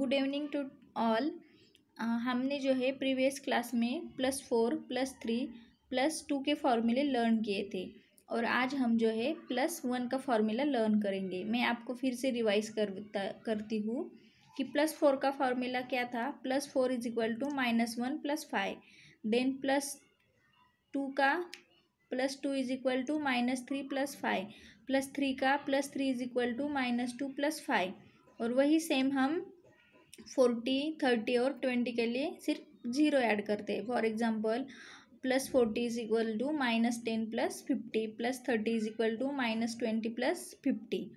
good evening to all हमने जो है प्रीवियस क्लास में plus four plus three plus two के फॉर्मूले लर्न किए थे और आज हम जो है प्लस वन का फॉर्मूला लर्न करेंगे मैं आपको फिर से रिवाइज करता करती हूँ कि प्लस फोर का फॉर्मूला क्या था plus four is equal to minus one plus five then plus two का plus two is equal to minus three plus five plus three का plus three is equal to minus two plus five और वही same हम forty thirty और twenty के लिए सिर्फ zero add करते हैं for example plus forty is equal to minus ten plus fifty plus thirty is equal to minus twenty plus fifty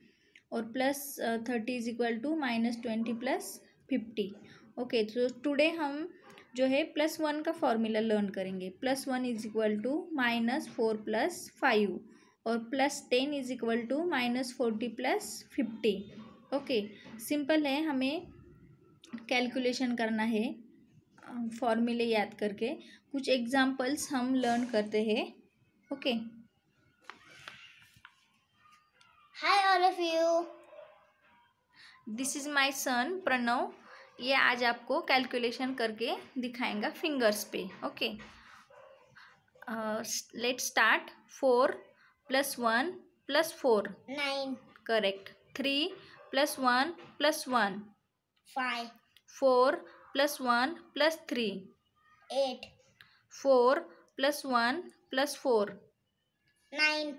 और plus thirty is equal to minus twenty plus fifty okay तो today हम जो है plus one का formula learn करेंगे plus one is equal to minus four plus five और plus ten is equal to minus forty plus fifty okay simple है हमें calculation करना है फॉर्मूले याद करके कुछ एग्जाम्पल्स हम लर्न करते हैं okay hi all of you this is my son Pranav ये आज आपको कैलकुलेशन करके दिखाएगा फिंगर्स पे okay let start four plus one plus four nine correct three plus one plus one five four plus one plus three eight four plus one plus four nine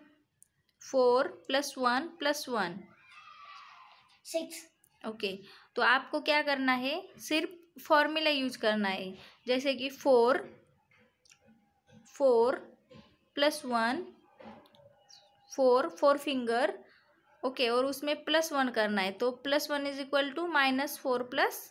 four plus one plus one six okay तो आपको क्या करना है सिर्फ formula use करना है जैसे कि four four plus one four four finger okay और उसमें प्लस वन करना है तो plus one is equal to minus four plus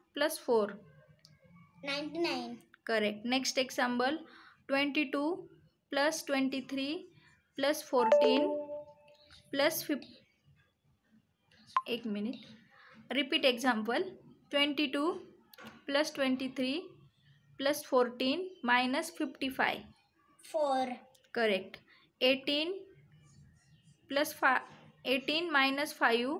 plus four nine correct next example twenty two plus twenty three plus fourteen plus फिफ एक minute repeat example twenty two plus twenty three plus fourteen minus fifty five four correct eighteen plus फा eighteen minus five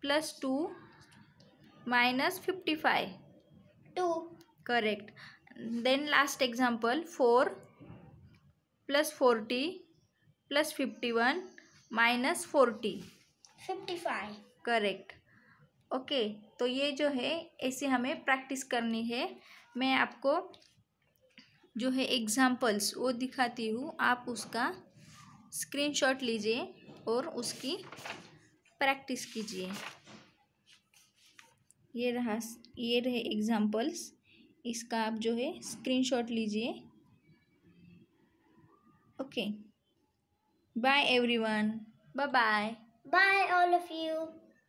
plus two minus fifty five to correct then last example four plus forty plus fifty one minus forty fifty five correct okay तो ये जो है ऐसे हमें practice करनी है मैं आपको जो है एग्जाम्पल्स वो दिखाती हूँ आप उसका स्क्रीनशॉट लीजिए और उसकी प्रैक्टिस कीजिए ये रहा ये रहे एग्जाम्पल्स इसका आप जो है स्क्रीनशॉट लीजिए okay bye everyone bye bye bye all of you